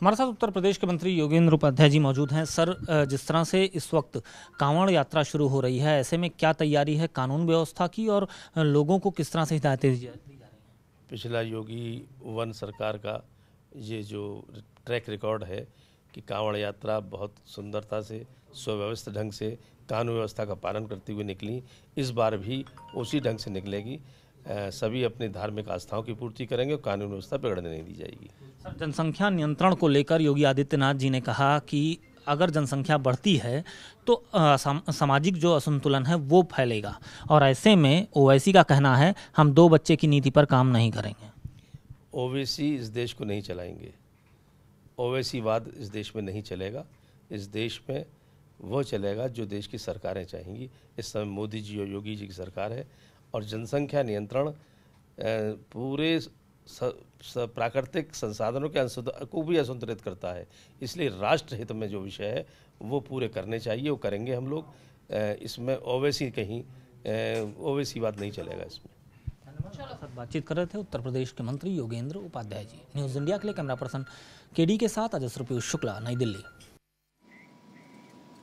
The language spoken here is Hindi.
हमारे साथ उत्तर प्रदेश के मंत्री योगेंद्र उपाध्याय जी मौजूद हैं सर जिस तरह से इस वक्त कांवड़ यात्रा शुरू हो रही है ऐसे में क्या तैयारी है कानून व्यवस्था की और लोगों को किस तरह से हिदायतें दी जा रही हैं पिछला योगी वन सरकार का ये जो ट्रैक रिकॉर्ड है कि कांवड़ यात्रा बहुत सुंदरता से सुव्यवस्थित ढंग से कानून व्यवस्था का पालन करती हुई निकली इस बार भी उसी ढंग से निकलेगी सभी अपनी धार्मिक आस्थाओं की पूर्ति करेंगे और कानून व्यवस्था बिगड़ने नहीं दी जाएगी सर जनसंख्या नियंत्रण को लेकर योगी आदित्यनाथ जी ने कहा कि अगर जनसंख्या बढ़ती है तो सामाजिक जो असंतुलन है वो फैलेगा और ऐसे में ओवैसी का कहना है हम दो बच्चे की नीति पर काम नहीं करेंगे ओवैसी इस देश को नहीं चलाएंगे वाद इस देश में नहीं चलेगा इस देश में वो चलेगा जो देश की सरकारें चाहेंगी इस समय मोदी जी और योगी जी की सरकार है और जनसंख्या नियंत्रण पूरे प्राकृतिक संसाधनों के को भी असंतुलित करता है इसलिए राष्ट्र हित में जो विषय है वो पूरे करने चाहिए वो करेंगे हम लोग इसमें ओवैसी कहीं ओवैसी बात नहीं चलेगा इसमें बातचीत कर रहे थे उत्तर प्रदेश के मंत्री योगेंद्र उपाध्याय जी न्यूज इंडिया के लिए कैमरा पर्सन केडी के साथ अजस्त्र पीयूष शुक्ला नई दिल्ली